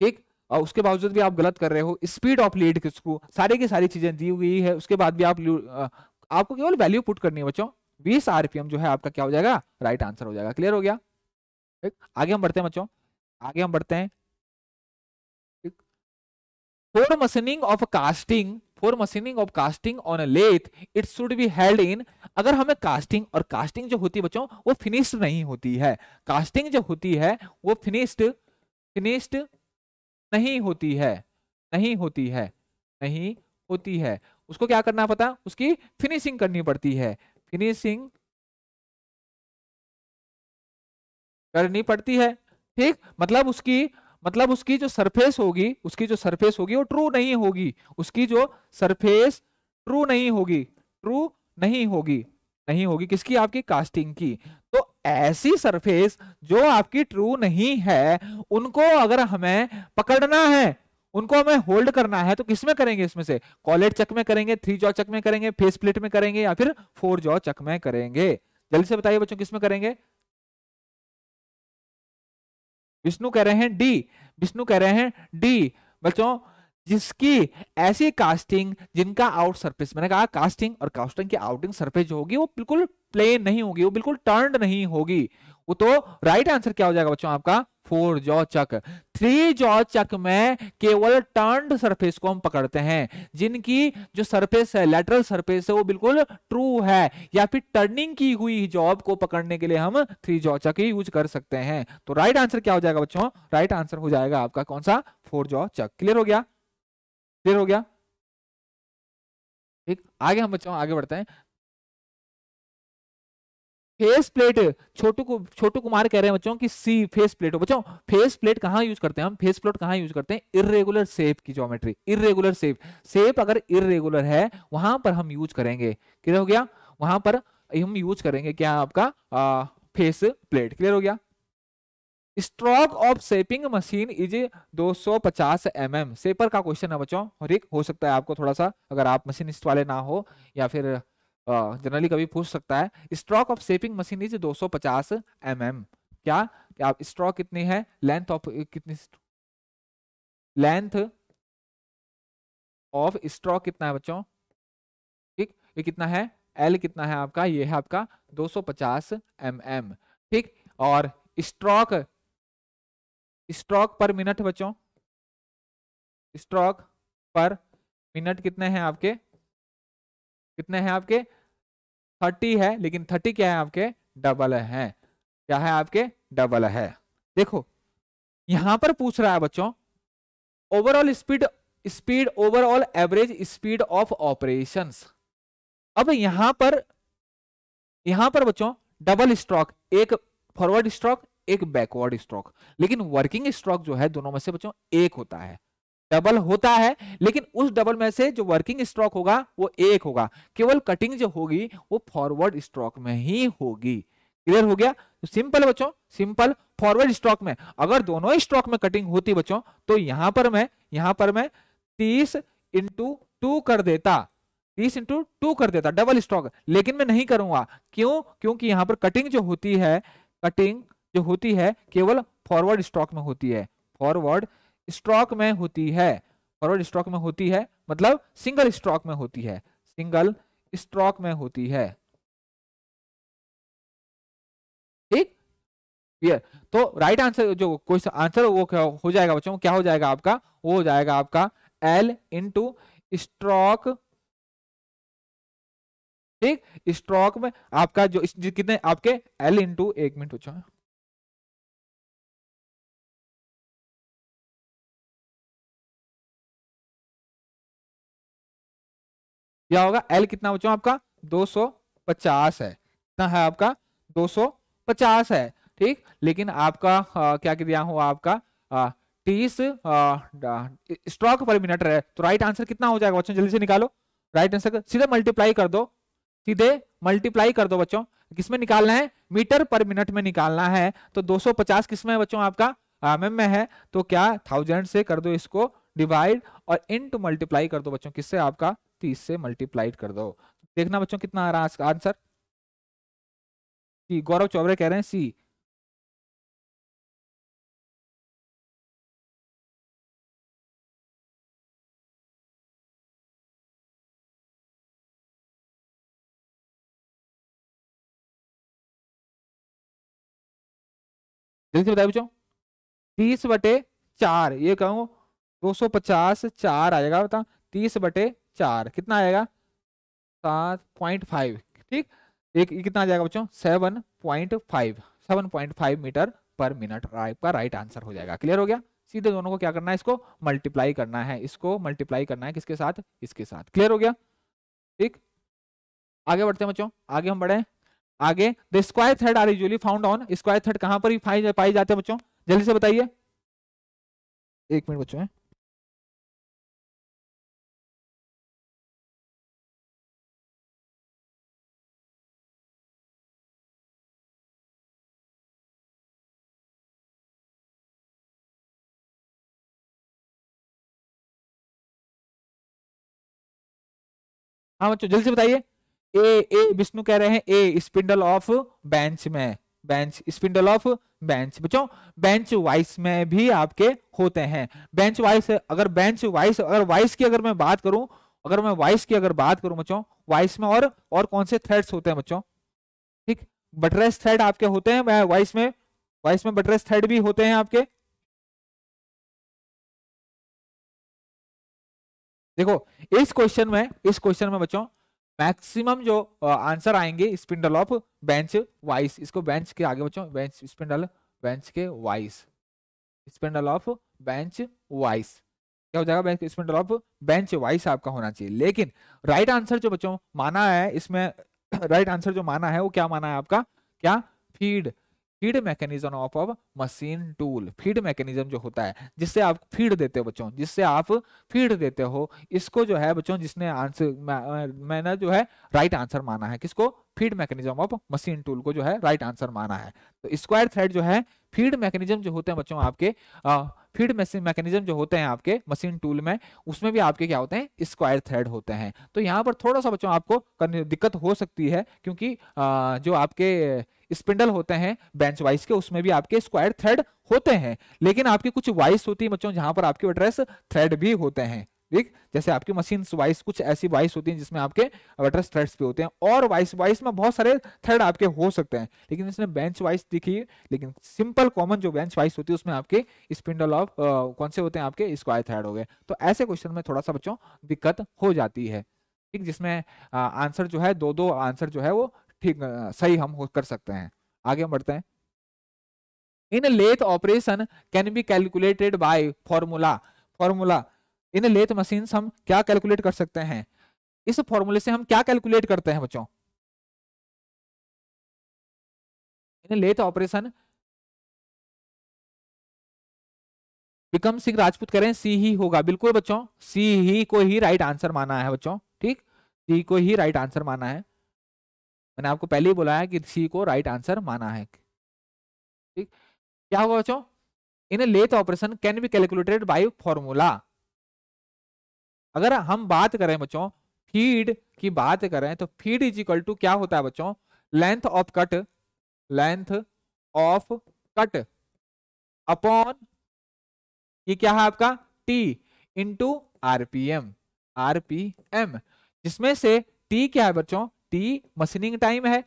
ठीक और उसके बावजूद भी आप गलत कर रहे हो स्पीड ऑफ लीड किसको सारी की सारी चीजें दी हुई है उसके बाद भी आप आपको केवल वैल्यू पुट करनी है बच्चों 20 आरपीएम जो है आपका क्या हो जाएगा राइट आंसर हो जाएगा क्लियर हो गया ठीक आगे हम बढ़ते हैं बच्चों आगे हम बढ़ते हैं for machining of casting for machining of casting on lathe it should be held in अगर हमें कास्टिंग और कास्टिंग जो होती है बच्चों वो फिनिश्ड नहीं होती है कास्टिंग जो होती है वो फिनिश्ड फिनिश्ड नहीं होती है नहीं होती है नहीं होती है उसको क्या करना पता उसकी फिनिशिंग करनी पड़ती है फिनिशिंग करनी पड़ती है ठीक मतलब उसकी मतलब उसकी जो सरफेस होगी उसकी जो सरफेस होगी वो ट्रू नहीं होगी उसकी जो सरफेस ट्रू नहीं होगी ट्रू नहीं होगी नहीं होगी किसकी आपकी कास्टिंग की तो ऐसी सरफेस जो आपकी ट्रू नहीं है उनको अगर हमें पकड़ना है उनको हमें होल्ड करना है तो किसमें करेंगे इसमें से कॉलेट चक में करेंगे थ्री जॉ चक में करेंगे फेस प्लेट में करेंगे या फिर फोर जॉ चक में करेंगे जल्दी से बताइए बच्चों किसमें करेंगे विष्णु कह रहे हैं डी विष्णु कह रहे हैं डी बच्चों जिसकी ऐसी कास्टिंग जिनका आउट सरफेस मैंने कहा कास्टिंग और कास्टिंग की आउटिंग सरफेस जो होगी वो बिल्कुल प्लेन नहीं होगी वो बिल्कुल टर्न नहीं होगी वो तो राइट आंसर क्या हो जाएगा बच्चों आपका four jaw chuck three jaw chuck में केवल टर्न सरफेस को हम पकड़ते हैं जिनकी जो सरफेस है लेटरल सरफेस है वो बिल्कुल ट्रू है या फिर टर्निंग की हुई जॉब को पकड़ने के लिए हम थ्री जॉ चक यूज कर सकते हैं तो राइट right आंसर क्या हो जाएगा बच्चों राइट right आंसर हो जाएगा आपका कौन सा फोर जॉ चक क्लियर हो गया क्लियर हो गया ठीक आगे हम बच्चों आगे बढ़ते हैं फेस प्लेट छोटू कु, छोटू कुमार कह रहे हैं बच्चों कि सी फेस प्लेट हो बच्चों फेस प्लेट कहाँ यूज करते हैं हम फेस प्लेट कहाँ यूज करते हैं इरेगुलर शेप की ज्योमेट्री इरेगुलर शेप शेप अगर इरेगुलर है वहां पर हम यूज करेंगे क्लियर हो गया वहां पर हम यूज करेंगे क्या आपका आ, फेस प्लेट क्लियर हो गया stroke of shaping machine is 250 M mm. Shaper का क्वेश्चन है बच्चों और एक हो सकता है आपको थोड़ा सा अगर आप मशीनिस्ट वाले ना हो या फिर जनरली कभी पूछ सकता है stroke of shaping machine is 250 सौ पचास mm. क्या क्या स्ट्रॉ कितनी है लेंथ ऑफ कितनी लेंथ ऑफ स्ट्रॉ कितना है बच्चों ठीक ये कितना है एल कितना है आपका ये है आपका 250 सौ पचास mm, ठीक और स्ट्रोक स्ट्रोक पर मिनट बच्चों स्ट्रोक पर मिनट कितने हैं आपके कितने हैं आपके थर्टी है लेकिन थर्टी क्या है आपके डबल है क्या है आपके डबल है देखो यहां पर पूछ रहा है बच्चों overall speed speed overall average speed of operations अब यहां पर यहां पर बच्चों डबल स्ट्रोक एक फॉरवर्ड स्ट्रोक एक बैकवर्ड स्ट्रोक लेकिन वर्किंग स्ट्रोक जो है दोनों में से बच्चों एक होता है डबल होता है लेकिन उस डबल में से जो वर्किंग स्ट्रोक होगा वो एक होगा केवल कटिंग जो होगी वो फॉरवर्ड स्ट्रोक में ही होगी क्लियर हो गया तो सिंपल बच्चों सिंपल फॉरवर्ड स्ट्रोक में अगर दोनों स्ट्रोक में कटिंग होती बच्चों तो यहां पर मैं यहां पर मैं तीस इंटू टू कर देता तीस इंटू टू कर देता डबल स्ट्रोक लेकिन मैं नहीं करूंगा क्यों क्योंकि यहां पर कटिंग जो होती है कटिंग जो होती है केवल फॉरवर्ड स्ट्रोक में होती है फॉरवर्ड स्ट्रोक में होती है फॉरवर्ड स्ट्रोक में होती है मतलब सिंगल स्ट्रोक में होती है सिंगल स्ट्रोक में होती है ठीक क्लियर तो राइट आंसर जो क्वेश्चन आंसर वो क्या हो जाएगा बच्चों क्या हो जाएगा आपका वो हो जाएगा आपका एल इंटू स्ट्रोक ठीक स्ट्रोक में आपका जो कितने आपके एल इंटू एक मिनट बच्चों क्या होगा एल कितना बच्चों आपका 250 है कितना है आपका 250 है ठीक लेकिन आपका आ, क्या दिया हूं आपका तीस स्ट्रोक पर मिनट है तो राइट आंसर कितना हो जाएगा बच्चों जल्दी से निकालो राइट आंसर सीधे मल्टीप्लाई कर दो सीधे मल्टीप्लाई कर दो बच्चों किसमें निकालना है मीटर पर मिनट में निकालना है तो 250 सौ पचास किसमें बच्चों आपका एम में है तो क्या थाउजेंड से कर दो इसको डिवाइड और इन मल्टीप्लाई कर दो बच्चों किससे आपका तीस से मल्टीप्लाइड कर दो देखना बच्चों कितना आ रहा है आंसर सी गौरव चौबरे कह रहे हैं सी जल्दी बताए बच्चों तीस बटे चार ये कहूँ दो सौ पचास चार आएगा बता तीस बटे चार कितना आएगा सात पॉइंट फाइव ठीक एक कितना आ जाएगा बच्चों seven point five seven point five metre per minute आपका राइट आंसर हो जाएगा क्लियर हो गया सीधे दोनों को क्या करना है इसको मल्टीप्लाई करना है इसको मल्टीप्लाई करना है किसके साथ इसके साथ क्लियर हो गया ठीक आगे बढ़ते हैं बच्चों आगे हम बढ़े आगे the square thread are usually found on square thread कहां पर पाए जाते हैं बच्चों जल्दी से बताइए एक मिनट बच्चों हाँ बच्चों जल्दी से बताइए ए ए विष्णु कह रहे हैं ए स्पिंडल ऑफ बेंच में बेंच स्पिंडल ऑफ बेंच बच्चों बेंच वाइस में भी आपके होते हैं बेंच वाइस अगर बेंच वाइस अगर वाइस की अगर मैं बात करूं अगर मैं वाइस की अगर बात करूं बच्चों वाइस में और और कौन से थ्रेड्स होते हैं बच्चों ठीक बटरेस थ्रेड आपके होते हैं वाइस में वाइस में बटरेस थ्रेड भी होते हैं आपके देखो इस क्वेश्चन में इस क्वेश्चन में बच्चों मैक्सिमम जो आंसर आएंगे स्पिंडल ऑफ बेंच वाइस इसको बेंच के आगे बच्चों बेंच स्पिंडल बेंच के vice spindle of bench vice क्या हो जाएगा bench spindle of bench vice आपका होना चाहिए लेकिन राइट आंसर जो बच्चों माना है इसमें राइट [COUGHS] आंसर जो माना है वो क्या माना है आपका क्या फीड फीड मैकेनिज्म ऑफ अब मशीन टूल फीड मैकेनिज्म जो होता है जिससे आप फीड देते हो बच्चों जिससे आप फीड देते हो इसको जो है बच्चों जिसने आंसर मैंने जो है राइट आंसर माना है किसको feed mechanism of machine tool को जो है राइट आंसर माना है तो स्क्वायर थ्रेड जो है फीड मैकेनिज्म जो होते हैं बच्चों आपके आ, फीड मैकेनिज्म जो होते हैं आपके मशीन टूल में उसमें भी आपके क्या होते हैं स्क्वायर थ्रेड होते हैं तो यहाँ पर थोड़ा सा बच्चों आपको दिक्कत हो सकती है क्योंकि जो आपके स्पिंडल होते हैं बेंच वाइस के उसमें भी आपके स्क्वायर थ्रेड होते हैं लेकिन आपके कुछ वाइस होती है बच्चों जहां पर आपके एड्रेस थ्रेड भी होते हैं ठीक जैसे आपकी मशीन वाइस कुछ ऐसी वाइस होती है जिसमें आपके अवेटर थ्रेड्स भी होते हैं और वाइस वाइस में बहुत सारे थ्रेड आपके हो सकते हैं लेकिन इसमें बेंच वाइस दिखी लेकिन सिंपल कॉमन जो बेंच वाइस होती है उसमें आपके स्पिंडल ऑफ कौन से होते हैं आपके स्क्वायर थ्रेड हो गए तो ऐसे क्वेश्चन में थोड़ा सा बच्चों दिक्कत हो जाती है ठीक जिसमें आंसर जो है दो दो आंसर जो है वो ठीक सही हम कर सकते हैं आगे हम बढ़ते हैं in lathe operation can be calculated by formula formula in lathe machine हम क्या कैलकुलेट कर सकते हैं इस फॉर्मूले से हम क्या कैलकुलेट करते हैं बच्चों in lathe operation Vikram Singh Rajput कह रहे हैं सी ही होगा बिल्कुल बच्चों सी ही को ही राइट आंसर माना है बच्चों ठीक सी को ही राइट आंसर माना है मैंने आपको पहले ही बोला है कि सी को राइट आंसर माना है ठीक क्या होगा बच्चों in lathe operation can be calculated by formula अगर हम बात करें बच्चों फीड की बात करें तो फीड इज इक्वल टू क्या होता है बच्चों length of cut length of cut upon ये क्या है आपका टी इंटू आरपीएम आरपीएम जिसमें से टी क्या है बच्चों टी मशीनिंग टाइम है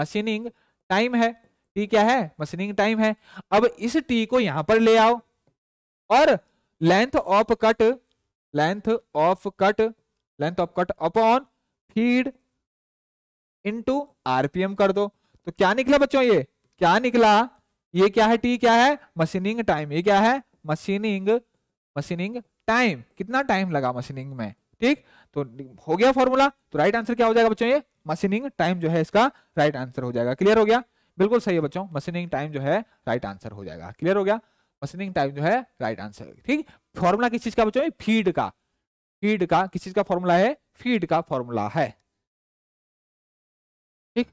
मशीनिंग टाइम है टी क्या है मशीनिंग टाइम है अब इस टी को यहां पर ले आओ और length of cut length of cut length of cut upon feed into RPM कर दो तो क्या निकला बच्चों ये क्या निकला ये क्या है टी क्या है मशीनिंग टाइम ये क्या है मशीनिंग मशीनिंग टाइम कितना टाइम लगा मशीनिंग में ठीक तो हो गया फॉर्मूला तो राइट आंसर क्या हो जाएगा बच्चों ये मशीनिंग टाइम जो है इसका राइट आंसर हो जाएगा क्लियर हो गया बिल्कुल सही है बच्चों मशीनिंग टाइम जो है राइट आंसर हो जाएगा क्लियर हो गया मशीनिंग टाइम जो है राइट आंसर ठीक फॉर्मूला किस चीज का बच्चों फीड का फीड का किस चीज का फॉर्मूला है फीड का फॉर्मूला है ठीक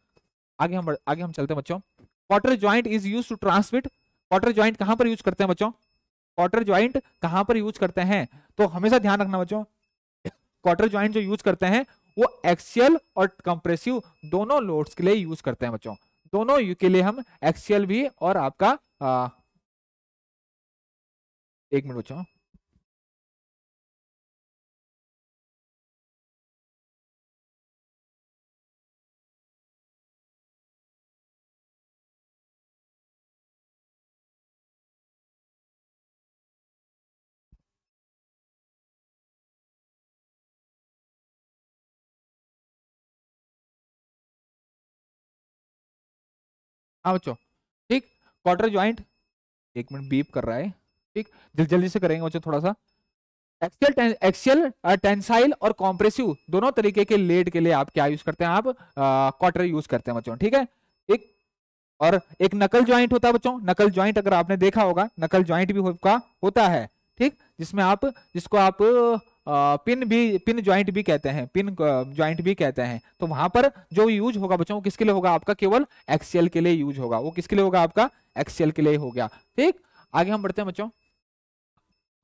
आगे हम आगे हम चलते हैं बच्चों quarter joint is use to transmit quarter joint कहां पर यूज करते हैं बच्चों क्वार्टर ज्वाइंट कहां पर यूज करते हैं तो हमेशा ध्यान रखना बच्चों क्वार्टर ज्वाइंट जो यूज करते हैं वो एक्सियल और कंप्रेसिव दोनों लोड्स के लिए यूज करते हैं बच्चों दोनों के लिए हम एक्सियल भी और आपका आ, एक मिनट बच्चों हाँ बच्चों ठीक क्वार्टर ज्वाइंट एक मिनट बीप कर रहा है ठीक जल्दी जल्दी से करेंगे बच्चों थोड़ा सा एक्सियल एक्सियल टेंसाइल और कॉम्प्रेसिव दोनों तरीके के लेड के लिए आप क्या यूज करते हैं आप क्वार्टर यूज करते हैं बच्चों ठीक है एक और एक नकल ज्वाइंट होता है बच्चों नकल ज्वाइंट अगर आपने देखा होगा नकल ज्वाइंट भी होता है ठीक जिसमें आप जिसको आप पिन भी पिन ज्वाइंट भी कहते हैं पिन ज्वाइंट भी कहते हैं तो वहां पर जो यूज होगा बच्चों किसके लिए होगा आपका केवल एक्सएल के लिए यूज होगा वो किसके लिए होगा आपका एक्सएल के लिए हो गया ठीक आगे हम बढ़ते हैं बच्चों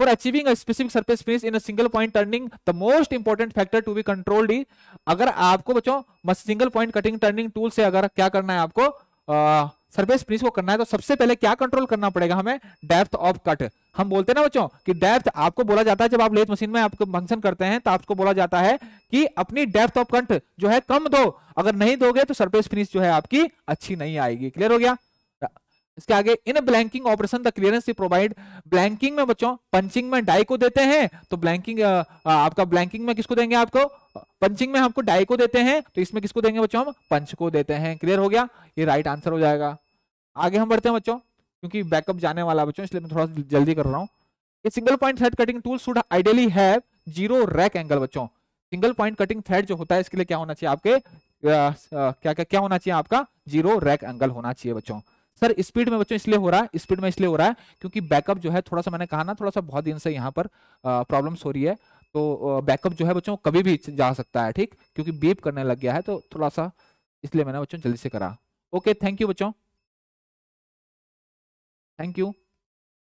for achieving a specific surface finish in a single point turning the most important factor to be controlled is अगर आपको बच्चों single point cutting turning tool से अगर क्या करना है आपको सरफेस प्रिंस को करना है तो सबसे पहले क्या कंट्रोल करना पड़ेगा हमें डेप्थ ऑफ कट हम बोलते हैं ना बच्चों कि डेप्थ आपको बोला जाता है जब आप लेथ मशीन में आपको फंक्शन करते हैं तो आपको बोला जाता है कि अपनी डेप्थ ऑफ कट जो है कम दो अगर नहीं दोगे तो सरफेस फिनिश जो है आपकी अच्छी नहीं आएगी क्लियर हो गया इसके आगे in blanking operation the clearance provide blanking में बच्चों पंचिंग में डाई को देते हैं तो ब्लैंकिंग आपका ब्लैंकिंग में किसको देंगे आपको पंचिंग में हमको डाई को देते हैं तो इसमें किसको देंगे बच्चों हम पंच को देते हैं क्लियर हो गया ये राइट आंसर हो जाएगा आगे हम बढ़ते हैं बच्चों क्योंकि बैकअप जाने वाला बच्चों इसलिए मैं थोड़ा जल्दी कर रहा हूँ ये single point thread cutting tool should ideally have zero rake angle बच्चों सिंगल पॉइंट कटिंग थ्रेड जो होता है इसके लिए क्या होना चाहिए आपके आ, क्या क्या क्या होना चाहिए आपका जीरो रैक एंगल होना चाहिए बच्चों सर स्पीड में बच्चों इसलिए हो रहा है स्पीड में इसलिए हो रहा है क्योंकि बैकअप जो है थोड़ा सा मैंने कहा ना थोड़ा सा बहुत दिन से यहाँ पर प्रॉब्लम्स हो रही है तो बैकअप जो है बच्चों कभी भी जा सकता है ठीक क्योंकि बीप करने लग गया है तो थोड़ा सा इसलिए मैंने बच्चों जल्दी से करा ओके थैंक यू बच्चों थैंक यू